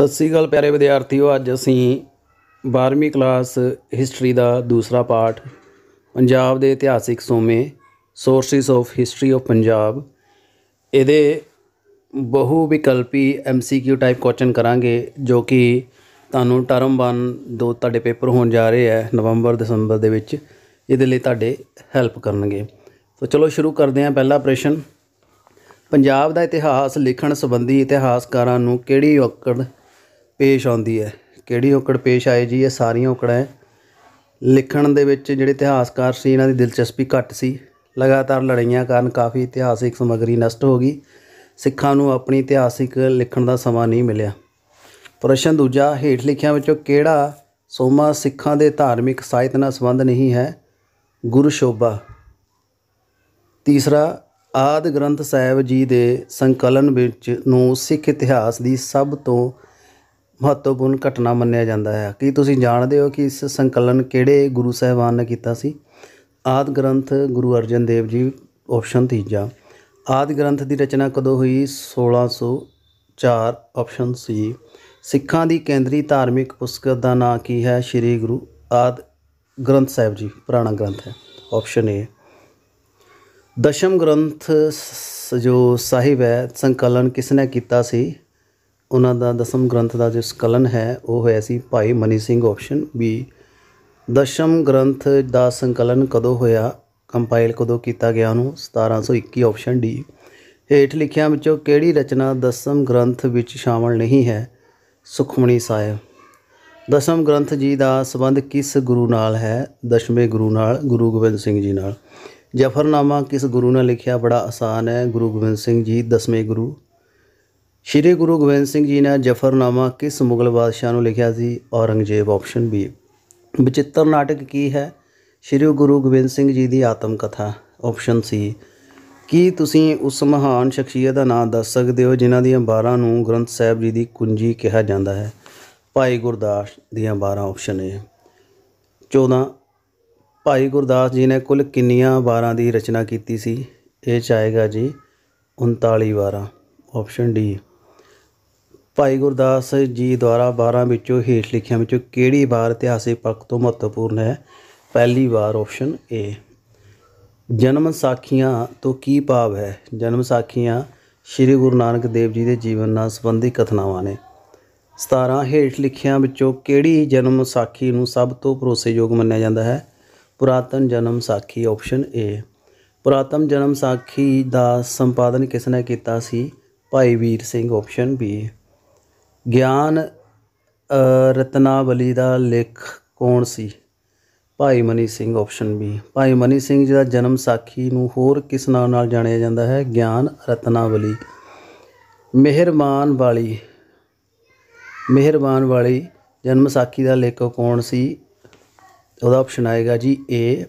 ਸਤਿ ਸ੍ਰੀ ਅਕਾਲ ਪਿਆਰੇ ਵਿਦਿਆਰਥੀਓ ਅੱਜ ਅਸੀਂ 12ਵੀਂ ਕਲਾਸ ਹਿਸਟਰੀ ਦਾ ਦੂਸਰਾ ਪਾਠ ਪੰਜਾਬ ਦੇ ਇਤਿਹਾਸਿਕ ਸੋਮੇ sources of history of Punjab ਇਹਦੇ ਬਹੁ ਵਿਕਲਪੀ ਐਮਸੀਕਿਊ ਟਾਈਪ ਕੁਐਸਚਨ ਕਰਾਂਗੇ ਜੋ ਕਿ ਤੁਹਾਨੂੰ ਟਰਮ 1 ਦੋ ਤੁਹਾਡੇ ਪੇਪਰ ਹੋਣ ਜਾ ਰਹੇ ਹੈ ਨਵੰਬਰ ਦਸੰਬਰ ਦੇ ਵਿੱਚ ਇਹਦੇ ਲਈ ਤੁਹਾਡੇ ਹੈਲਪ ਕਰਨਗੇ ਸੋ ਚਲੋ ਸ਼ੁਰੂ ਕਰਦੇ ਹਾਂ ਪਹਿਲਾ ਪ੍ਰਸ਼ਨ ਪੰਜਾਬ ਦਾ ਇਤਿਹਾਸ ਲਿਖਣ ਸੰਬੰਧੀ ਇਤਿਹਾਸਕਾਰਾਂ ਨੂੰ ਕਿਹੜੀ ਔਕੜ ਪੇਸ਼ ਆਉਂਦੀ ਹੈ ਕਿਹੜੀ ਔਕੜ ਪੇਸ਼ ਆਏ ਜੀ ਇਹ ਸਾਰੀਆਂ ਔਕੜਾਂ ਲਿਖਣ ਦੇ ਵਿੱਚ ਜਿਹੜੇ ਇਤਿਹਾਸਕਾਰ ਸੀ ਇਹਨਾਂ ਦੀ ਦਿਲਚਸਪੀ ਘੱਟ ਸੀ ਲਗਾਤਾਰ ਲੜਾਈਆਂ ਕਾਰਨ ਕਾਫੀ ਇਤਿਹਾਸਿਕ ਸਮਗਰੀ ਨਸ਼ਟ ਹੋ ਗਈ ਸਿੱਖਾਂ ਨੂੰ ਆਪਣੀ ਇਤਿਹਾਸਿਕ ਲਿਖਣ ਦਾ ਸਮਾਂ ਨਹੀਂ ਮਿਲਿਆ ਪ੍ਰਸ਼ਨ ਦੂਜਾ ਹੇਠ ਲਿਖਿਆਂ ਵਿੱਚੋਂ ਕਿਹੜਾ ਸੋਮਾ ਸਿੱਖਾਂ ਦੇ ਧਾਰਮਿਕ ਸਾਹਿਤ ਨਾਲ ਸੰਬੰਧ ਨਹੀਂ ਹੈ ਗੁਰੂ ਸ਼ੋਭਾ ਤੀਸਰਾ ਆਦ ਗ੍ਰੰਥ ਸਾਹਿਬ ਜੀ ਦੇ ਸੰਕਲਨ ਵਿੱਚ ਨੂੰ ਸਿੱਖ ਇਤਿਹਾਸ ਦੀ ਸਭ ਤੋਂ ਮਹੱਤਵਪੂਰਨ ਘਟਨਾ ਮੰਨਿਆ ਜਾਂਦਾ ਹੈ ਕੀ ਤੁਸੀਂ ਜਾਣਦੇ ਹੋ ਕਿ ਇਸ ਸੰਕਲਨ ਕਿਹੜੇ ਗੁਰੂ ਸਾਹਿਬਾਨ ਨੇ ਕੀਤਾ ਸੀ ਆਦ ਗ੍ਰੰਥ ਗੁਰੂ ਅਰਜਨ ਦੇਵ ਜੀ ਆਪਸ਼ਨ ਤੀਜਾ ਆਦ ਗ੍ਰੰਥ ਦੀ ਰਚਨਾ ਕਦੋਂ ਹੋਈ 1604 ਆਪਸ਼ਨ ਸੀ ਸਿੱਖਾਂ ਦੀ ਕੇਂਦਰੀ ਧਾਰਮਿਕ ਪੁਸਤਕ ਦਾ ਨਾਂ ਕੀ ਹੈ ਸ੍ਰੀ ਗੁਰੂ ਆਦ ਗ੍ਰੰਥ ਸਾਹਿਬ ਜੀ ਪੁਰਾਣਾ ਗ੍ਰੰਥ ਹੈ ਆਪਸ਼ਨ ਏ ਦਸ਼ਮ ਗ੍ਰੰਥ ਜੋ ਸਾਹਿਬ ਹੈ ਸੰਕਲਨ ਕਿਸ ਨੇ ਕੀਤਾ ਸੀ ਉਹਨਾਂ ਦਾ ਦਸਮ ਗ੍ਰੰਥ ਦਾ ਜੋ ਸਕਲਨ ਹੈ ਉਹ ਹੋਇਆ ਸੀ ਭਾਈ ਮਨੀ ਸਿੰਘ ਆਪਸ਼ਨ ਬੀ ਦਸ਼ਮ ਗ੍ਰੰਥ ਦਾ ਸੰਕਲਨ ਕਦੋਂ ਹੋਇਆ ਕੰਪਾਈਲ ਕਦੋਂ ਕੀਤਾ ਗਿਆ ਉਹਨੂੰ 1721 ਆਪਸ਼ਨ ਡੀ ਹੇਠ ਲਿਖਿਆਂ ਵਿੱਚੋਂ ਕਿਹੜੀ ਰਚਨਾ ਦਸਮ ਗ੍ਰੰਥ ਵਿੱਚ ਸ਼ਾਮਲ ਨਹੀਂ ਹੈ ਸੁਖਮਣੀ ਸਾਹਿਬ ਦਸਮ ਗ੍ਰੰਥ ਜੀ ਦਾ ਸਬੰਧ ਕਿਸ ਗੁਰੂ ਨਾਲ ਹੈ ਦਸ਼ਮੇ ਗੁਰੂ ਨਾਲ ਗੁਰੂ ਗੋਬਿੰਦ ਸਿੰਘ ਜੀ ਨਾਲ ਜਫਰਨਾਮਾ ਕਿਸ ਗੁਰੂ ਨੇ ਲਿਖਿਆ ਬੜਾ ਆਸਾਨ ਹੈ ਗੁਰੂ ਗੋਬਿੰਦ ਸਿੰਘ ਜੀ ਦਸਵੇਂ ਗੁਰੂ ਸ਼੍ਰੀ ਗੁਰੂ ਗੋਬਿੰਦ ਸਿੰਘ ਜੀ ਨੇ ਜਫਰਨਾਮਾ ਕਿਸ ਮੁਗਲ ਬਾਦਸ਼ਾਹ ਨੂੰ ਲਿਖਿਆ ਸੀ ਔਰੰਗਜ਼ੇਬ ਆਪਸ਼ਨ ਬੀ ਵਿਚਿੱਤਰ ਨਾਟਕ ਕੀ ਹੈ ਸ਼੍ਰੀ ਗੁਰੂ ਗੋਬਿੰਦ ਸਿੰਘ ਜੀ ਦੀ ਆਤਮ ਕਥਾ ਆਪਸ਼ਨ ਸੀ ਕੀ ਤੁਸੀਂ ਉਸ ਮਹਾਨ ਸ਼ਖਸੀਅਤ ਦਾ ਨਾਮ ਦੱਸ ਸਕਦੇ ਹੋ ਜਿਨ੍ਹਾਂ ਦੀਆਂ 12 ਨੂੰ ਗ੍ਰੰਥ ਸਾਹਿਬ ਜੀ ਦੀ ਕੁੰਜੀ ਕਿਹਾ ਜਾਂਦਾ ਹੈ ਭਾਈ ਗੁਰਦਾਸ ਦੀਆਂ 12 ਆਪਸ਼ਨ ਨੇ 14 ਭਾਈ ਗੁਰਦਾਸ ਜੀ ਨੇ ਕੁੱਲ ਕਿੰਨੀਆਂ 12 ਦੀ ਰਚਨਾ ਕੀਤੀ ਸੀ ਇਹ ਚਾਹੇਗਾ ਜੀ 39 12 ਆਪਸ਼ਨ ਡੀ ਭਾਈ ਗੁਰਦਾਸ ਜੀ ਦੁਆਰਾ 12 ਵਿੱਚੋਂ ਹੇਠ ਲਿਖਿਆਂ ਵਿੱਚੋਂ ਕਿਹੜੀ ਵਾਰ ਇਤਿਹਾਸਿਕ ਪੱਖ ਤੋਂ ਮਹੱਤਵਪੂਰਨ ਹੈ ਪਹਿਲੀ ਵਾਰ ਆਪਸ਼ਨ ਏ ਜਨਮ ਸਾਖੀਆਂ ਤੋਂ ਕੀ ਭਾਵ ਹੈ ਜਨਮ ਸਾਖੀਆਂ ਸ੍ਰੀ ਗੁਰੂ ਨਾਨਕ ਦੇਵ ਜੀ ਦੇ ਜੀਵਨ ਨਾਲ ਸੰਬੰਧਿਤ ਕਥਨਾਵਾਂ ਨੇ 17 ਹੇਠ ਲਿਖਿਆਂ ਵਿੱਚੋਂ ਕਿਹੜੀ ਜਨਮ ਸਾਖੀ ਨੂੰ ਸਭ ਤੋਂ ਭਰੋਸੇਯੋਗ ਮੰਨਿਆ ਜਾਂਦਾ ਹੈ ਪੁਰਾਤਨ ਜਨਮ ਸਾਖੀ ਆਪਸ਼ਨ ਏ ਪੁਰਾਤਨ ਜਨਮ ਸਾਖੀ ਦਾ ਸੰਪਾਦਨ ਕਿਸ ਨੇ ਕੀਤਾ ਸੀ ਭਾਈ ਵੀਰ ਸਿੰਘ ਆਪਸ਼ਨ ਬੀ ਗਿਆਨ ਰਤਨਾਵਲੀ ਦਾ ਲੇਖ ਕੌਣ ਸੀ ਭਾਈ ਮਨੀ ਸਿੰਘ ਆਪਸ਼ਨ ਬੀ ਭਾਈ ਮਨੀ ਸਿੰਘ ਜੀ ਦਾ ਜਨਮ ਸਾਖੀ ਨੂੰ ਹੋਰ ਕਿਸ ਨਾਮ ਨਾਲ ਜਾਣਿਆ ਜਾਂਦਾ ਹੈ ਗਿਆਨ ਰਤਨਾਵਲੀ ਮਿਹਰਮਾਨ ਵਾਲੀ ਮਿਹਰਬਾਨ ਵਾਲੀ ਜਨਮ ਸਾਖੀ ਦਾ ਲੇਖਕ ਕੌਣ ਸੀ ਉਹਦਾ ਆਪਸ਼ਨ ਆਏਗਾ ਜੀ ਏ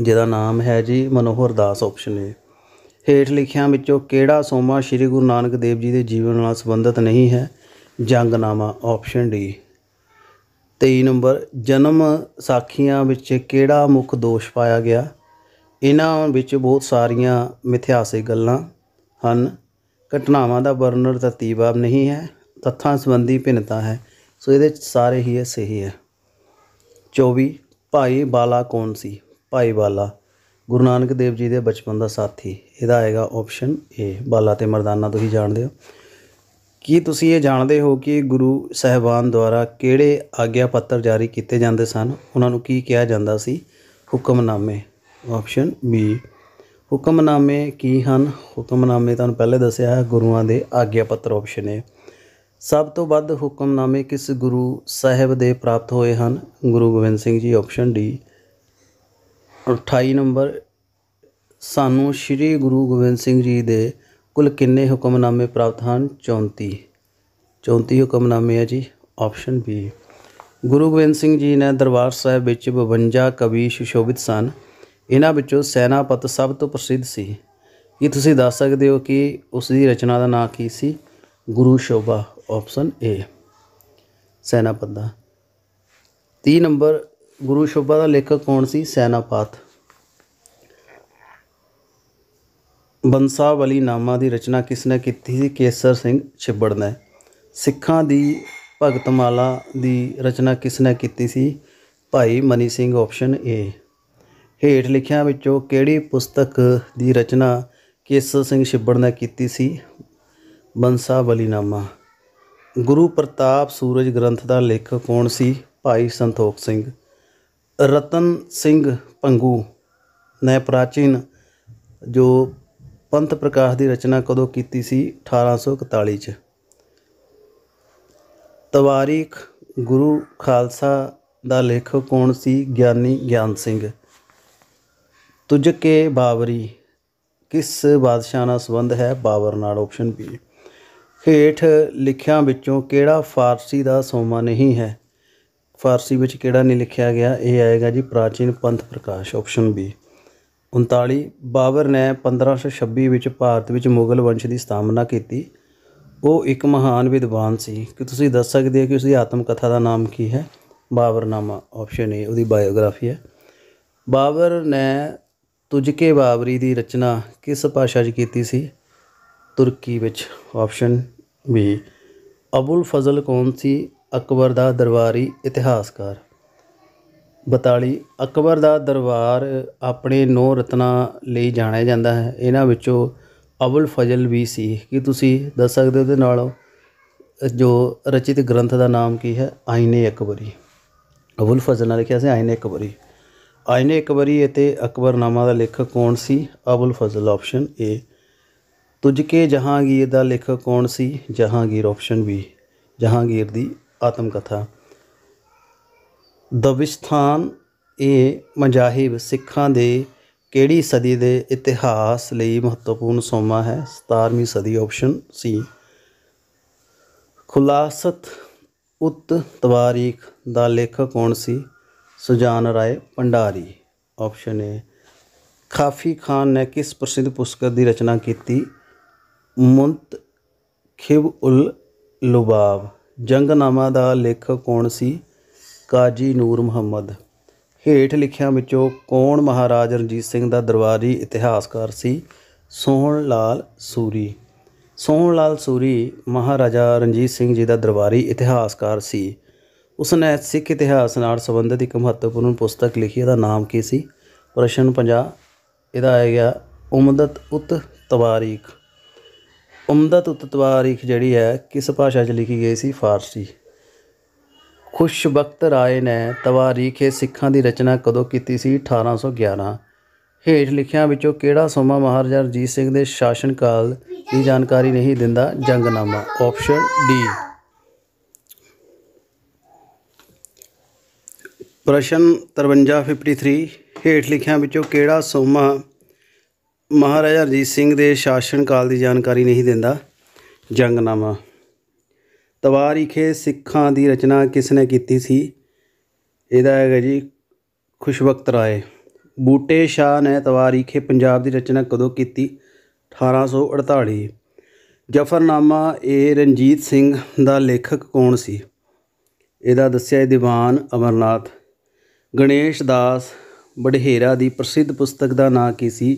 ਜਿਹਦਾ ਨਾਮ ਹੈ ਜੀ ਮਨੋਹਰ ਦਾਸ ਆਪਸ਼ਨ ਏ ਹੇਠ ਲਿਖਿਆਂ ਵਿੱਚੋਂ ਕਿਹੜਾ ਸੋਮਾ ਸ੍ਰੀ ਗੁਰੂ ਨਾਨਕ ਦੇਵ ਜੀ ਦੇ ਜੀਵਨ ਨਾਲ ਸੰਬੰਧਿਤ ਨਹੀਂ ਹੈ ਜੰਗਨਾਮਾ ਆਪਸ਼ਨ ਡੀ 23 ਨੰਬਰ ਜਨਮ ਸਾਖੀਆਂ ਵਿੱਚ ਕਿਹੜਾ ਮੁੱਖ ਦੋਸ਼ ਪਾਇਆ ਗਿਆ ਇਹਨਾਂ ਵਿੱਚ ਬਹੁਤ ਸਾਰੀਆਂ ਮਿਥਿਆਸੇ ਗੱਲਾਂ ਹਨ ਘਟਨਾਵਾਂ ਦਾ ਵਰਣਨ ਤੀਬਾਬ ਨਹੀਂ ਹੈ ਤੱਥਾਂ ਸੰਬੰਧੀ ਭਿੰਨਤਾ ਹੈ ਸੋ ਇਹਦੇ ਸਾਰੇ ਹੀ ਸਹੀ ਹੈ 24 ਭਾਈ ਬਾਲਾ ਕੌਣ ਸੀ ਭਾਈ ਬਾਲਾ ਗੁਰੂ ਨਾਨਕ ਦੇਵ ਜੀ ਦੇ ਬਚਪਨ ਦਾ ਸਾਥੀ ਇਹਦਾ ਆਏਗਾ ਆਪਸ਼ਨ ਏ ਬਾਲਾ ਤੇ ਮਰਦਾਨਾ ਤੁਸੀਂ ਜਾਣਦੇ ਹੋ ਕੀ ਤੁਸੀਂ ਇਹ ਜਾਣਦੇ ਹੋ ਕਿ ਗੁਰੂ ਸਾਹਿਬਾਨ ਦੁਆਰਾ ਕਿਹੜੇ ਆਗਿਆ ਪੱਤਰ ਜਾਰੀ ਕੀਤੇ ਜਾਂਦੇ ਸਨ ਉਹਨਾਂ ਨੂੰ ਕੀ ਕਿਹਾ ਜਾਂਦਾ ਸੀ ਹੁਕਮਨਾਮੇ ਆਪਸ਼ਨ ਬੀ ਹੁਕਮਨਾਮੇ ਕੀ ਹਨ ਹੁਕਮਨਾਮੇ ਤੁਹਾਨੂੰ ਪਹਿਲੇ ਦੱਸਿਆ ਹੈ ਗੁਰੂਆਂ ਦੇ ਆਗਿਆ ਪੱਤਰ ਆਪਸ਼ਨ ਹੈ ਸਭ ਤੋਂ ਵੱਧ ਹੁਕਮਨਾਮੇ ਕਿਸ ਗੁਰੂ ਸਾਹਿਬ ਦੇ ਪ੍ਰਾਪਤ ਹੋਏ ਹਨ ਗੁਰੂ ਗੋਬਿੰਦ ਸਿੰਘ ਜੀ ਆਪਸ਼ਨ ਡੀ 28 ਨੰਬਰ ਸਾਨੂੰ ਸ੍ਰੀ ਗੁਰੂ ਗੋਬਿੰਦ ਸਿੰਘ ਜੀ ਦੇ ਕੁੱਲ ਕਿੰਨੇ ਹੁਕਮਨਾਮੇ ਪ੍ਰਾਪਤ ਹਨ 34 34 ਹੁਕਮਨਾਮੇ ਆ ਜੀ ਆਪਸ਼ਨ ਬੀ ਗੁਰੂ ਗੋਬਿੰਦ ਸਿੰਘ ਜੀ ਨੇ ਦਰਬਾਰ ਸਾਹਿਬ ਵਿੱਚ 52 ਕਵੀ ਸ਼ੋਭਿਤ ਸਨ ਇਹਨਾਂ ਵਿੱਚੋਂ ਸੈਨਾਪਤ ਸਭ ਤੋਂ ਪ੍ਰਸਿੱਧ ਸੀ ਕੀ ਤੁਸੀਂ ਦੱਸ ਸਕਦੇ ਹੋ ਕਿ ਉਸ ਦੀ ਰਚਨਾ ਦਾ ਨਾਂ ਕੀ ਸੀ ਗੁਰੂ ਸ਼ੋਭਾ ਆਪਸ਼ਨ ਏ ਸੈਨਾਪਤ ਦਾ 3 ਨੰਬਰ ਗੁਰੂ ਸ਼ੋਭਾ ਦਾ ਲੇਖਕ ਕੌਣ ਸੀ ਸੈਨਾਪਤ ਬੰਸਾਵਲੀ ਨਾਮਾ ਦੀ ਰਚਨਾ ਕਿਸਨੇ ਕੀਤੀ ਸੀ ਕੇਸਰ ਸਿੰਘ ਛਿੱਬੜ ਨੇ ਸਿੱਖਾਂ ਦੀ ਭਗਤਮਾਲਾ ਦੀ ਰਚਨਾ ਕਿਸਨੇ ਕੀਤੀ ਸੀ ਭਾਈ ਮਨੀ ਸਿੰਘ ਆਪਸ਼ਨ ਏ ਹੇਠ ਲਿਖਿਆਂ ਵਿੱਚੋਂ ਕਿਹੜੀ ਪੁਸਤਕ ਦੀ ਰਚਨਾ ਕੇਸਰ ਸਿੰਘ ਛਿੱਬੜ ਨੇ ਕੀਤੀ ਸੀ ਬੰਸਾਵਲੀ ਨਾਮਾ ਗੁਰੂ ਪ੍ਰਤਾਪ ਸੂਰਜ ਗ੍ਰੰਥ ਦਾ ਲੇਖਕ ਕੌਣ ਸੀ ਭਾਈ ਸੰਤੋਖ ਸਿੰਘ ਰਤਨ ਸਿੰਘ ਪੰਗੂ ਨੇ ਪ੍ਰਾਚੀਨ ਜੋ ਪੰਥ ਪ੍ਰਕਾਸ਼ ਦੀ ਰਚਨਾ ਕਦੋਂ ਕੀਤੀ ਸੀ 1841 ਚ ਤਵਾਰੀਖ ਗੁਰੂ ਖਾਲਸਾ ਦਾ ਲੇਖਕ ਕੌਣ ਸੀ ਗਿਆਨੀ ਗਿਆਨ ਸਿੰਘ ਤੁਜ ਕੇ ਬਾਵਰੀ ਕਿਸ ਬਾਦਸ਼ਾਹ ਨਾਲ ਸੰਬੰਧ ਹੈ ਬਾਵਰ ਨਾਲ ਆਪਸ਼ਨ ਬੀ ਹੇਠ ਲਿਖਿਆਂ ਵਿੱਚੋਂ ਕਿਹੜਾ ਫਾਰਸੀ ਦਾ ਸੋਮਾ ਨਹੀਂ ਹੈ ਫਾਰਸੀ ਵਿੱਚ ਕਿਹੜਾ ਨਹੀਂ ਲਿਖਿਆ ਗਿਆ ਇਹ ਆਏਗਾ ਜੀ ਪ੍ਰਾਚੀਨ ਪੰਥ ਪ੍ਰਕਾਸ਼ ਆਪਸ਼ਨ ਬੀ 1539 ਬਾਬਰ ਨੇ 1526 ਵਿੱਚ ਭਾਰਤ ਵਿੱਚ ਮੁਗਲ ਵੰਸ਼ ਦੀ ਸਥਾਪਨਾ ਕੀਤੀ ਉਹ ਇੱਕ ਮਹਾਨ ਵਿਦਵਾਨ ਸੀ ਕਿ ਤੁਸੀਂ ਦੱਸ ਸਕਦੇ ਹੋ ਕਿ ਉਸ ਦੀ ਆਤਮ ਕਥਾ ਦਾ ਨਾਮ ਕੀ ਹੈ ਬਾਬਰਨਾਮਾ ਆਪਸ਼ਨ ਏ ਉਹਦੀ ਬਾਇਓਗ੍ਰਾਫੀ ਹੈ ਬਾਬਰ ਨੇ ਤੁਜਕੇ ਬਾਬਰੀ ਦੀ ਰਚਨਾ ਕਿਸ ਭਾਸ਼ਾ 'ਚ ਕੀਤੀ ਸੀ ਤੁਰਕੀ ਵਿੱਚ ਆਪਸ਼ਨ ਬੀ ਅਬੁਲ ਫਜ਼ਲ ਕੌਣ ਸੀ ਅਕਬਰ ਦਾ ਦਰਬਾਰੀ ਇਤਿਹਾਸਕਾਰ ਬਤਾਲੀ ਅਕਬਰ ਦਾ ਦਰਬਾਰ ਆਪਣੇ ਨੌ ਰਤਨਾ ਲਈ ਜਾਣਿਆ ਜਾਂਦਾ ਹੈ ਇਹਨਾਂ ਵਿੱਚੋਂ ਅਬੁਲ ਫਜ਼ਲ ਵੀ ਸੀ ਕੀ ਤੁਸੀਂ ਦੱਸ ਸਕਦੇ ਹੋ ਦੇ ਨਾਲ ਜੋ ਰਚਿਤ ਗ੍ਰੰਥ ਦਾ ਨਾਮ ਕੀ ਹੈ ਆਇਨੇ ਅਕਬਰੀ ਅਬੁਲ ਫਜ਼ਲ ਨਾਲ ਲਿਖਿਆ ਸੀ ਆਇਨੇ ਅਕਬਰੀ ਆਇਨੇ ਅਕਬਰੀ ਅਤੇ ਨਾਮਾ ਦਾ ਲੇਖਕ ਕੌਣ ਸੀ ਅਬੁਲ ਫਜ਼ਲ ਆਪਸ਼ਨ ਏ ਤੁਝ ਕੇ ਜਹਾਂਗੀਰ ਦਾ ਲੇਖਕ ਕੌਣ ਸੀ ਜਹਾਂਗੀਰ ਆਪਸ਼ਨ ਬੀ ਜਹਾਂਗੀਰ ਦੀ ਆਤਮ ਕਥਾ ਦਵਿਸਥਾਨ ਇਹ ਮਜ਼ਾਹਿਬ ਸਿੱਖਾਂ ਦੇ ਕਿਹੜੀ ਸਦੀ ਦੇ ਇਤਿਹਾਸ ਲਈ ਮਹੱਤਵਪੂਰਨ ਸੋਮਾ ਹੈ 17ਵੀਂ ਸਦੀ ਆਪਸ਼ਨ ਸੀ ਖੁਲਾਸਤ ਉਤ ਤਵਾਰੀਖ ਦਾ ਲੇਖਕ ਕੌਣ ਸੀ ਸੁਜਾਨ ਰਾਏ ਭੰਡਾਰੀ ਆਪਸ਼ਨ ਏ ਖਾਫੀ ਖਾਨ ਨੇ ਕਿਸ ਪ੍ਰਸਿੱਧ ਪੁਸਤਕ ਦੀ ਰਚਨਾ ਕੀਤੀ ਮੁੰਤ ਖਿਬ ਉਲ ਲੁਬਾਬ ਜੰਗਨਾਮਾ ਦਾ ਲੇਖਕ ਕੌਣ ਸੀ ਕਾਜੀ ਨੂਰ ਮੁਹੰਮਦ ਹੇਠ ਲਿਖਿਆਂ ਵਿੱਚੋਂ ਕੌਣ ਮਹਾਰਾਜ ਰਣਜੀਤ ਸਿੰਘ ਦਾ ਦਰਬਾਰੀ ਇਤਿਹਾਸਕਾਰ ਸੀ ਸੋਹਣ ਲਾਲ ਸੂਰੀ ਸੋਹਣ ਲਾਲ ਸੂਰੀ ਮਹਾਰਾਜਾ ਰਣਜੀਤ ਸਿੰਘ ਜੀ ਦਾ ਦਰਬਾਰੀ ਇਤਿਹਾਸਕਾਰ ਸੀ ਉਸਨੇ ਸਿੱਖ ਇਤਿਹਾਸ ਨਾਲ ਸੰਬੰਧਿਤ ਇੱਕ ਮਹੱਤਵਪੂਰਨ ਪੁਸਤਕ ਲਿਖੀ ਇਹਦਾ ਨਾਮ ਕੀ ਸੀ ਪ੍ਰਸ਼ਨ 50 ਇਹਦਾ ਆ ਗਿਆ ਉਮਦਤ ਉਤ ਤਵਾਰੀਖ ਉਮਦਤ ਉਤ ਤਵਾਰੀਖ ਜਿਹੜੀ ਹੈ ਕਿਸ ਭਾਸ਼ਾ 'ਚ ਲਿਖੀ ਗਈ ਸੀ ਫਾਰਸੀ ਖੁਸ਼ਬਖਤ ਰਾਏ ਨੇ ਤਵਾਰੀਖੇ ਸਿੱਖਾਂ ਦੀ ਰਚਨਾ ਕਦੋਂ ਕੀਤੀ ਸੀ 1811 ਹੇਠ ਲਿਖਿਆਂ ਵਿੱਚੋਂ ਕਿਹੜਾ ਸਮਾਂ ਮਹਾਰਾਜਾ ਰਜੀਤ ਸਿੰਘ ਦੇ ਸ਼ਾਸਨ ਕਾਲ ਦੀ ਜਾਣਕਾਰੀ ਨਹੀਂ ਦਿੰਦਾ ਜੰਗਨਾਮਾ ਆਪਸ਼ਨ ਡੀ ਪ੍ਰਸ਼ਨ 5353 ਹੇਠ ਲਿਖਿਆਂ ਵਿੱਚੋਂ ਕਿਹੜਾ ਸੋਮਾ ਮਹਾਰਾਜਾ ਰਜੀਤ ਸਿੰਘ ਦੇ ਸ਼ਾਸਨ ਕਾਲ ਦੀ ਜਾਣਕਾਰੀ ਨਹੀਂ ਦਿੰਦਾ ਜੰਗਨਾਮਾ ਤਵਾਰੀਖੇ ਸਿੱਖਾਂ ਦੀ ਰਚਨਾ ਕਿਸ ਨੇ ਕੀਤੀ ਸੀ ਇਹਦਾ ਹੈਗਾ ਜੀ ਖੁਸ਼ਵਕਤ ਰਾਏ ਬੂਟੇ ਸ਼ਾਹ ਨੇ ਤਵਾਰੀਖੇ ਪੰਜਾਬ ਦੀ ਰਚਨਾ ਕਦੋਂ ਕੀਤੀ 1848 ਜਫਰਨਾਮਾ ਇਹ ਰਣਜੀਤ ਸਿੰਘ ਦਾ ਲੇਖਕ ਕੌਣ ਸੀ ਇਹਦਾ ਦੱਸਿਆ ਦੀਵਾਨ ਅਮਰਨਾਥ ਗਣੇਸ਼ ਦਾਸ ਬਡਹੇਰਾ ਦੀ ਪ੍ਰਸਿੱਧ ਪੁਸਤਕ ਦਾ ਨਾਂ ਕੀ ਸੀ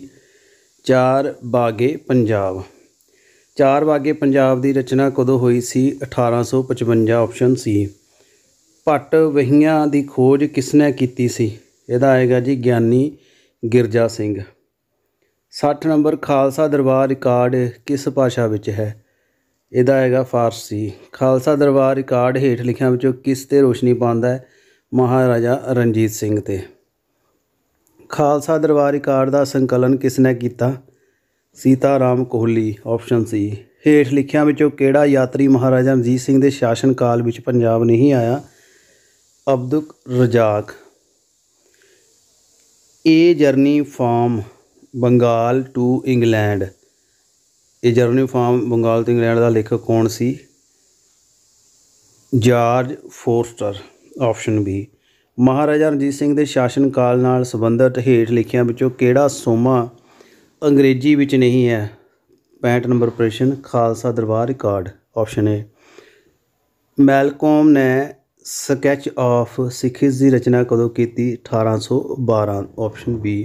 ਚਾਰ ਬਾਗੇ ਪੰਜਾਬ ਚਾਰ ਬਾਗੇ ਪੰਜਾਬ ਦੀ ਰਚਨਾ ਕਦੋਂ ਹੋਈ ਸੀ 1855 ਆਪਸ਼ਨ ਸੀ ਪੱਟ ਵਹੀਆਂ ਦੀ ਖੋਜ ਕਿਸਨੇ ਕੀਤੀ ਸੀ ਇਹਦਾ ਆਏਗਾ ਜੀ ਗਿਆਨੀ ਗਿਰਜਾ ਸਿੰਘ 60 ਨੰਬਰ ਖਾਲਸਾ ਦਰਬਾਰ ਰਿਕਾਰਡ ਕਿਸ ਭਾਸ਼ਾ ਵਿੱਚ ਹੈ ਇਹਦਾ ਆਏਗਾ ਫਾਰਸੀ ਖਾਲਸਾ ਦਰਬਾਰ ਰਿਕਾਰਡ ਹੇਠ ਲਿਖਿਆਂ ਵਿੱਚੋਂ ਕਿਸ ਤੇ ਰੋਸ਼ਨੀ ਪਾਉਂਦਾ ਹੈ ਮਹਾਰਾਜਾ ਰਣਜੀਤ ਸਿੰਘ ਤੇ ਖਾਲਸਾ ਦਰਬਾਰ ਰਿਕਾਰਡ ਦਾ ਸੰਕਲਨ ਕਿਸ ਨੇ ਕੀਤਾ ਸੀਤਾਰਾਮ ਕੋਹਲੀ ਆਪਸ਼ਨ ਸੀ ਹੇਠ ਲਿਖਿਆਂ ਵਿੱਚੋਂ ਕਿਹੜਾ ਯਾਤਰੀ ਮਹਾਰਾਜਾ ਰਣਜੀਤ ਸਿੰਘ ਦੇ ਸ਼ਾਸਨ ਕਾਲ ਵਿੱਚ ਪੰਜਾਬ ਨਹੀਂ ਆਇਆ Abdul Razzaq A journey from Bengal to England ਇਹ ਜਰਨੀ ਫਾਰਮ ਬੰਗਾਲ ਤੋਂ ਇੰਗਲੈਂਡ ਦਾ ਲੇਖਕ ਕੌਣ ਸੀ George Forster option B Maharaja Ranjit Singh ਦੇ ਸ਼ਾਸਨ ਕਾਲ ਨਾਲ ਸੰਬੰਧਿਤ ਹੇਠ ਲਿਖਿਆਂ ਵਿੱਚੋਂ ਕਿਹੜਾ ਸੋਮਾ ਅੰਗਰੇਜ਼ੀ ਵਿੱਚ ਨਹੀਂ ਹੈ 65 ਨੰਬਰ ਪ੍ਰਸ਼ਨ Khalsa Darbar record option A Malcolm ਨੇ ਸਕੈਚ ਆਫ ਸਿੱਖਿਸ ਦੀ ਰਚਨਾ ਕਦੋਂ ਕੀਤੀ 1812 option B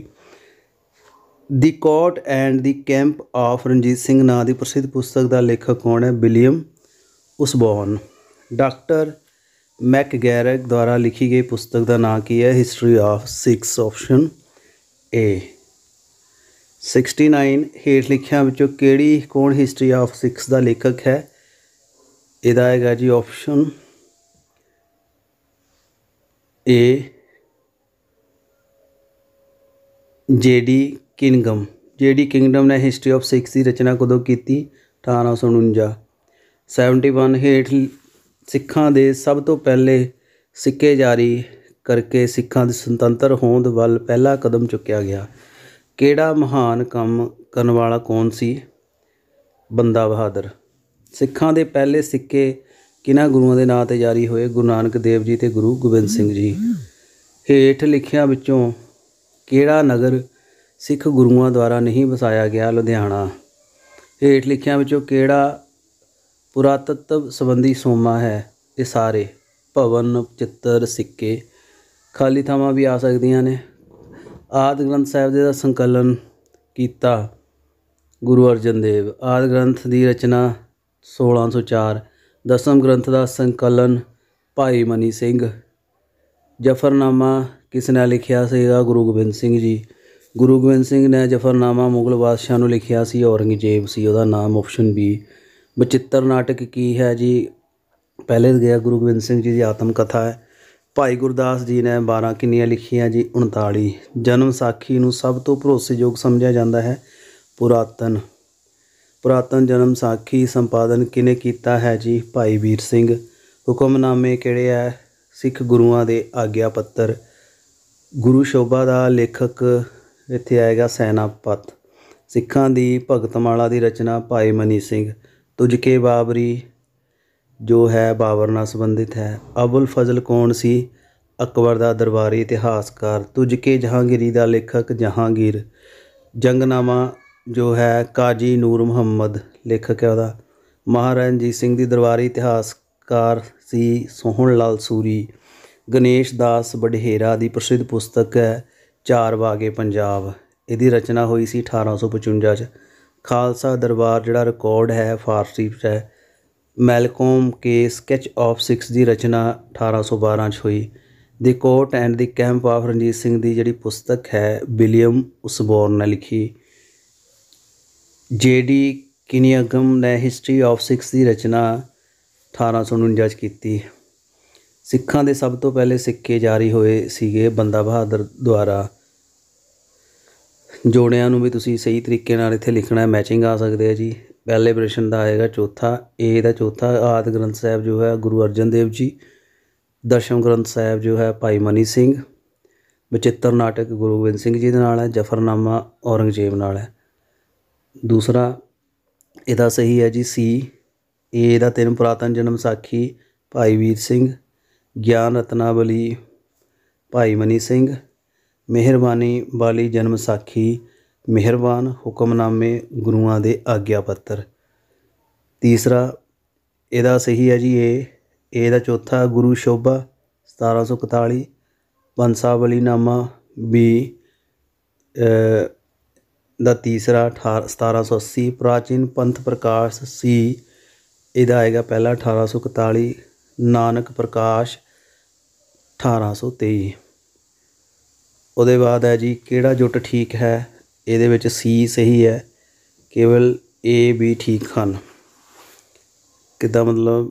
the court and the camp of Ranjit Singh ਨਾਂ ਦੀ ਪ੍ਰਸਿੱਧ ਪੁਸਤਕ ਦਾ ਲੇਖਕ ਕੌਣ ਹੈ ਵਿਲੀਅਮ ਉਸਬੌਨ ਡਾਕਟਰ ਮੈਕਗੈਰਕ ਦੁਆਰਾ ਲਿਖੀ ਗਈ ਪੁਸਤਕ ਦਾ ਨਾਂ ਕੀ ਹੈ history of Sikhs option A 69 ਹੇਠ ਲਿਖਿਆਂ ਵਿੱਚੋਂ ਕਿਹੜੀ ਕੌਣ ਹਿਸਟਰੀ ਆਫ ਸਿਕਸ ਦਾ ਲੇਖਕ ਹੈ ਇਹਦਾ ਆਏਗਾ ਜੀ ਆਪਸ਼ਨ ਏ ਜੇਡੀ ਕਿੰਗਡਮ ਜੇਡੀ ਕਿੰਗਡਮ ਨੇ ਹਿਸਟਰੀ ਆਫ ਸਿਕਸ ਦੀ ਰਚਨਾ ਕਦੋਂ ਕੀਤੀ 1849 71 ਹੇਠ ਸਿੱਖਾਂ ਦੇ ਸਭ ਤੋਂ ਪਹਿਲੇ ਸਿੱਕੇ ਜਾਰੀ ਕਰਕੇ ਸਿੱਖਾਂ ਦੇ ਸੁਤੰਤਰ ਹੋਂਦ ਵੱਲ ਪਹਿਲਾ ਕਦਮ ਚੁੱਕਿਆ ਗਿਆ ਕਿਹੜਾ ਮਹਾਨ ਕੰਮ ਕਰਨ ਵਾਲਾ ਕੌਣ ਸੀ ਬੰਦਾ ਬਹਾਦਰ ਸਿੱਖਾਂ ਦੇ ਪਹਿਲੇ ਸਿੱਕੇ ਕਿਨਾ ਗੁਰੂਆਂ ਦੇ ਨਾਂ ਤੇ ਜਾਰੀ ਹੋਏ ਗੁਰੂ ਨਾਨਕ ਦੇਵ ਜੀ ਤੇ ਗੁਰੂ ਗੋਬਿੰਦ ਸਿੰਘ ਜੀ ਹੇਠ ਲਿਖਿਆਂ ਵਿੱਚੋਂ ਕਿਹੜਾ ਨਗਰ ਸਿੱਖ ਗੁਰੂਆਂ ਦੁਆਰਾ ਨਹੀਂ ਵਸਾਇਆ ਗਿਆ ਲੁਧਿਆਣਾ ਹੇਠ ਲਿਖਿਆਂ ਵਿੱਚੋਂ ਕਿਹੜਾ ਪੁਰਾਤਤਵ ਸੰਬੰਧੀ ਸੋਮਾ ਹੈ ਇਹ ਸਾਰੇ ਭਵਨ ਚਿੱਤਰ ਸਿੱਕੇ ਖਾਲੀ ਥਾਵਾਂ ਵੀ ਆ ਸਕਦੀਆਂ ਨੇ ਆਦਿ ਗ੍ਰੰਥ ਸਾਹਿਬ ਦੇ ਦਾ ਸੰਕਲਨ ਕੀਤਾ ਗੁਰੂ ਅਰਜਨ ਦੇਵ ਆਦਿ ਗ੍ਰੰਥ ਦੀ ਰਚਨਾ 1604 ਦਸਮ ਗ੍ਰੰਥ ਦਾ ਸੰਕਲਨ ਭਾਈ ਮਨੀ ਸਿੰਘ ਜਫਰਨਾਮਾ ਕਿਸ ਨੇ ਲਿਖਿਆ ਸੀਗਾ ਗੁਰੂ ਗੋਬਿੰਦ ਸਿੰਘ ਜੀ ਗੁਰੂ ਗੋਬਿੰਦ ਸਿੰਘ ਨੇ ਜਫਰਨਾਮਾ ਮੁਗਲ ਬਾਦਸ਼ਾਹ ਨੂੰ ਲਿਖਿਆ ਸੀ ਔਰੰਗਜ਼ੇਬ ਸੀ ਉਹਦਾ ਨਾਮ ਆਪਸ਼ਨ ਬੀ ਬਚਿੱਤਰ ਨਾਟਕ ਕੀ ਹੈ ਜੀ ਪਹਿਲੇ ਗਿਆ ਗੁਰੂ ਗੋਬਿੰਦ ਸਿੰਘ ਜੀ ਦੀ ਆਤਮ ਕਥਾ ਹੈ ਭਾਈ ਗੁਰਦਾਸ ਜੀ ਨੇ 12 ਕਿੰਨੀਆਂ ਲਿਖੀਆਂ ਜੀ 39 ਜਨਮ ਸਾਖੀ ਨੂੰ ਸਭ ਤੋਂ ਭਰੋਸੇਯੋਗ ਸਮਝਿਆ ਜਾਂਦਾ ਹੈ ਪੁਰਾਤਨ ਪੁਰਾਤਨ ਜਨਮ ਸਾਖੀ ਸੰਪਾਦਨ ਕਿਨੇ ਕੀਤਾ ਹੈ ਜੀ ਭਾਈ ਵੀਰ ਸਿੰਘ ਹੁਕਮਨਾਮੇ ਕਿਹੜੇ ਆ ਸਿੱਖ ਗੁਰੂਆਂ ਦੇ ਆਗਿਆ ਪੱਤਰ ਗੁਰੂ ਸ਼ੋਭਾ ਦਾ ਲੇਖਕ ਇੱਥੇ ਆਏਗਾ ਸੈਨਾਪਤ ਸਿੱਖਾਂ ਦੀ ਭਗਤਮਾਲਾ ਦੀ ਰਚਨਾ ਭਾਈ ਮਨੀ ਸਿੰਘ ਤੁਜਕੇ ਬਾਬਰੀ ਜੋ ਹੈ ਬਾਬਰ ਨਾਲ ਸੰਬੰਧਿਤ ਹੈ ਅਬੁਲ ਫਜ਼ਲ ਕੌਣ ਸੀ ਅਕਬਰ ਦਾ ਦਰਬਾਰੀ ਇਤਿਹਾਸਕਾਰ ਤੁਜ ਕੇ ਜਹਾਂਗੀਰੀ ਦਾ ਲੇਖਕ ਜਹਾਂਗੀਰ ਜੰਗਨਾਮਾ ਜੋ ਹੈ ਕਾਜੀ ਨੂਰ ਮੁਹੰਮਦ ਲੇਖਕ ਹੈ ਉਹਦਾ ਮਹਾਰਾਜੀ ਸਿੰਘ ਦੀ ਦਰਬਾਰੀ ਇਤਿਹਾਸਕਾਰ ਸੀ ਸੋਹਣ ਲਾਲ ਸੂਰੀ ਗਣੇਸ਼ ਦਾਸ ਬਡਹੇਰਾ ਦੀ ਪ੍ਰਸਿੱਧ ਪੁਸਤਕ ਹੈ ਚਾਰ ਬਾਗੇ ਪੰਜਾਬ ਇਹਦੀ ਰਚਨਾ ਹੋਈ ਸੀ 1855 ਚ ਖਾਲਸਾ ਦਰਬਾਰ ਜਿਹੜਾ ਰਿਕਾਰਡ ਹੈ ਫਾਰਸੀ ਵਿੱਚ ਹੈ ਮੈਲਕੋਮ ਕੇ ਸਕੈਚ ਆਫ 6 ਦੀ ਰਚਨਾ 1812 ਚ ਹੋਈ the court and the camp of Ranjit Singh ਦੀ ਜਿਹੜੀ ਪੁਸਤਕ ਹੈ ਵਿਲੀਅਮ ਉਸਬੋਰਨ ਨੇ ਲਿਖੀ ਜੇਡੀ ਕਿਨੀਅਗਮ ਨੇ ਹਿਸਟਰੀ ਆਫ 6 ਦੀ ਰਚਨਾ 1849 ਚ ਕੀਤੀ ਸਿੱਖਾਂ ਦੇ ਸਭ ਤੋਂ ਪਹਿਲੇ ਸਿੱਕੇ ਜਾਰੀ ਹੋਏ ਸੀਗੇ ਬੰਦਾ ਬਹਾਦਰ ਦੁਆਰਾ ਜੋੜਿਆਂ ਨੂੰ ਵੀ ਤੁਸੀਂ ਸਹੀ ਤਰੀਕੇ ਨਾਲ ਇੱਥੇ ਲਿਖਣਾ ਮੈਚਿੰਗ ਆ ਸਕਦੇ ਆ ਜੀ ਪਹਿਲੇ ਪ੍ਰਸ਼ਨ ਦਾ ਆਏਗਾ ਚੌਥਾ ਏ ਦਾ ਚੌਥਾ ਆਦ ਗ੍ਰੰਥ ਸਾਹਿਬ ਜੋ ਹੈ ਗੁਰੂ ਅਰਜਨ ਦੇਵ ਜੀ ਦਸ਼ਮ ਗ੍ਰੰਥ ਸਾਹਿਬ ਜੋ ਹੈ ਭਾਈ ਮਨੀ ਸਿੰਘ ਬਚਿੱਤਰ ਨਾਟਕ ਗੁਰੂ ਗੋਬਿੰਦ ਸਿੰਘ ਜੀ ਦੇ ਨਾਲ ਹੈ ਜਫਰਨਾਮਾ ਔਰੰਗਜ਼ੇਬ ਨਾਲ ਹੈ ਦੂਸਰਾ ਇਹਦਾ ਸਹੀ ਹੈ ਜੀ ਸੀ ਏ ਦਾ ਤਿੰਨ ਪ੍ਰਾਤਨ ਜਨਮ ਸਾਖੀ ਭਾਈ ਵੀਰ ਸਿੰਘ ਗਿਆਨ ਰਤਨਾਵਲੀ ਭਾਈ ਮਨੀ ਸਿੰਘ ਮਿਹਰਬਾਨੀ ਵਾਲੀ ਜਨਮ ਸਾਖੀ ਮਿਹਰਬਾਨ ਹੁਕਮਨਾਮੇ ਗੁਰੂਆਂ ਦੇ ਆਗਿਆ ਪੱਤਰ ਤੀਸਰਾ ਇਹਦਾ ਸਹੀ ਹੈ ਜੀ ਇਹ ਇਹਦਾ ਚੌਥਾ ਗੁਰੂ ਸ਼ੋਭਾ 1741 ਬੰਸਾਵਲੀ ਨਾਮਾ ਵੀ ਦਾ ਤੀਸਰਾ 1780 ਪ੍ਰਾਚੀਨ ਪੰਥ ਪ੍ਰਕਾਸ਼ ਸੀ ਇਹਦਾ ਆਏਗਾ ਪਹਿਲਾ 1841 ਨਾਨਕ ਪ੍ਰਕਾਸ਼ 1823 ਉਹਦੇ ਬਾਅਦ ਹੈ ਜੀ ਕਿਹੜਾ ਜੁੱਟ ਠੀਕ ਹੈ ਇਹਦੇ ਵਿੱਚ ਸੀ ਸਹੀ ਹੈ ਕੇਵਲ ਏ ਵੀ ਠੀਕ ਹਨ ਕਿਦਾਂ ਮਤਲਬ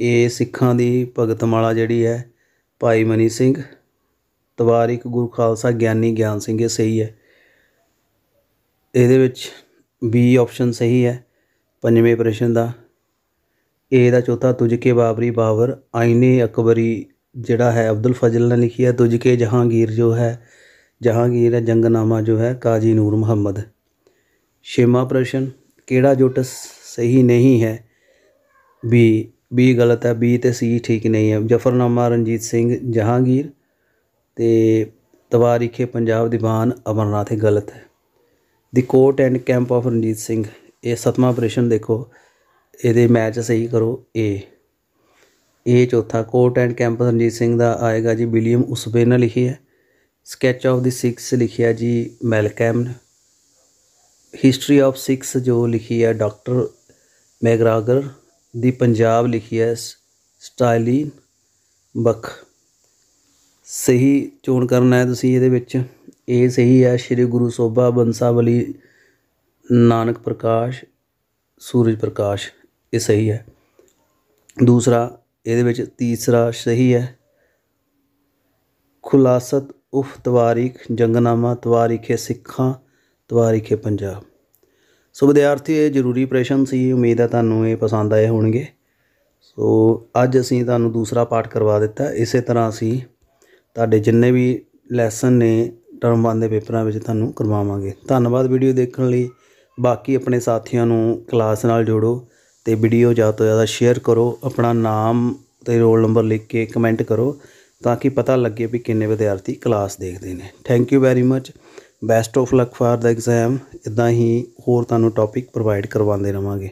ਇਹ ਸਿੱਖਾਂ ਦੀ ਭਗਤ ਮਾਲਾ ਜਿਹੜੀ ਹੈ ਭਾਈ ਮਨੀ ਸਿੰਘ ਤਵਾਰਿਕ ਗੁਰੂ ਖਾਲਸਾ ਗਿਆਨੀ ਗਿਆਨ ਸਿੰਘ ਇਹ ਸਹੀ ਹੈ ਇਹਦੇ ਵਿੱਚ ਬੀ ਆਪਸ਼ਨ ਸਹੀ ਹੈ ਪੰਜਵੇਂ ਪ੍ਰਸ਼ਨ ਦਾ ਏ ਦਾ ਚੌਥਾ ਤੁਜ ਕੇ ਬਾਬਰੀ ਬਾਵਰ ਆਇਨੇ ਅਕਬਰੀ ਜਿਹੜਾ ਹੈ ਅਬਦੁਲ ਫਜ਼ਲ ਨੇ ਲਿਖਿਆ ਤੁਜ ਕੇ ਜਹਾਂਗੀਰ ਜੋ ਹੈ ਜਹਾਂਗੀਰ ਜੰਗਨਾਮਾ ਜੋ ਹੈ ਕਾਜ਼ੀ ਨੂਰ ਮੁਹੰਮਦ ਛੇਵਾਂ ਪ੍ਰਸ਼ਨ ਕਿਹੜਾ ਜੁੱਟ ਸਹੀ ਨਹੀਂ ਹੈ ਬੀ ਬੀ ਗਲਤ ਹੈ ਬੀ ਤੇ ਸੀ ਠੀਕ ਨਹੀਂ ਹੈ ਜਫਰਨਾਮਾ ਰਣਜੀਤ ਸਿੰਘ ਜਹਾਂਗੀਰ ਤੇ ਤਵਾਰੀਖੇ ਪੰਜਾਬ ਦੀਵਾਨ ਅਮਰਨਾਥ ਗਲਤ ਹੈ the court and camp of Ranjit Singh ਇਹ ਸਤਵਾਂ ਪ੍ਰਸ਼ਨ ਦੇਖੋ ਇਹਦੇ ਮੈਚ ਸਹੀ ਕਰੋ ਏ ਇਹ ਚੌਥਾ court and camp Ranjit Singh ਦਾ ਆਏਗਾ ਜੀ ਵਿਲੀਅਮ ਉਸਬੇ ਨੇ ਲਿਖੀ ਹੈ ਸਕੈਚ ਆਫ ਦੀ ਸਿਕਸ ਲਿਖਿਆ ਜੀ ਮੈਲਕਮ ਹਿਸਟਰੀ ਆਫ ਸਿਕਸ ਜੋ ਲਿਖੀ ਹੈ ਡਾਕਟਰ ਮੈਗਰਾਗਰ ਦੀ ਪੰਜਾਬ ਲਿਖੀ ਹੈ ਸਟਾਈਲੀ ਬਖ ਸਹੀ ਚੋਣ ਕਰਨਾ ਹੈ ਤੁਸੀਂ ਇਹਦੇ ਵਿੱਚ ਇਹ ਸਹੀ ਹੈ ਸ੍ਰੀ ਗੁਰੂ ਸੋਭਾ ਬੰਸਾਵਲੀ ਨਾਨਕ ਪ੍ਰਕਾਸ਼ ਸੂਰਜ ਪ੍ਰਕਾਸ਼ ਇਹ ਸਹੀ ਹੈ ਦੂਸਰਾ ਇਹਦੇ ਵਿੱਚ ਤੀਸਰਾ ਸਹੀ ਹੈ ਖੁਲਾਸਤ ਉਫ ਤਵਾਰੀਖ ਜੰਗਨਾਮਾ ਤਵਾਰੀਖੇ ਸਿੱਖਾਂ ਤਵਾਰੀਖੇ ਪੰਜਾਬ ਸੋ ਵਿਦਿਆਰਥੀ ਇਹ ਜ਼ਰੂਰੀ ਪ੍ਰਸ਼ਨ ਸੀ ਉਮੀਦ ਹੈ ਤੁਹਾਨੂੰ ਇਹ ਪਸੰਦ ਆਏ ਹੋਣਗੇ ਸੋ ਅੱਜ ਅਸੀਂ ਤੁਹਾਨੂੰ ਦੂਸਰਾ ਪਾਠ ਕਰਵਾ ਦਿੱਤਾ ਇਸੇ ਤਰ੍ਹਾਂ ਅਸੀਂ ਤੁਹਾਡੇ ਜਿੰਨੇ ਵੀ ਲੈਸਨ ਨੇ ਟਰਮ 1 ਦੇ ਪੇਪਰਾਂ ਵਿੱਚ ਤੁਹਾਨੂੰ ਕਰਵਾਵਾਂਗੇ ਧੰਨਵਾਦ ਵੀਡੀਓ ਦੇਖਣ ਲਈ ਬਾਕੀ ਆਪਣੇ ਸਾਥੀਆਂ ਨੂੰ ਕਲਾਸ ਨਾਲ ਜੋੜੋ ਤੇ ਵੀਡੀਓ ਜ਼ਿਆਦਾ ਤੋਂ ਜ਼ਿਆਦਾ ਸ਼ੇਅਰ ਕਰੋ ਆਪਣਾ ਨਾਮ ਤੇ ਰੋਲ ਨੰਬਰ ਲਿਖ ਕੇ ਕਮੈਂਟ ਕਰੋ ਤਾਂ ਕਿ ਪਤਾ ਲੱਗੇ ਵੀ ਕਿੰਨੇ ਵਿਦਿਆਰਥੀ ਕਲਾਸ ਦੇਖਦੇ ਨੇ thank you very much best of luck for the exam ਇਦਾਂ ਹੀ ਹੋਰ ਤੁਹਾਨੂੰ ਟੌਪਿਕ ਪ੍ਰੋਵਾਈਡ ਕਰਵਾਉਂਦੇ ਰਵਾਂਗੇ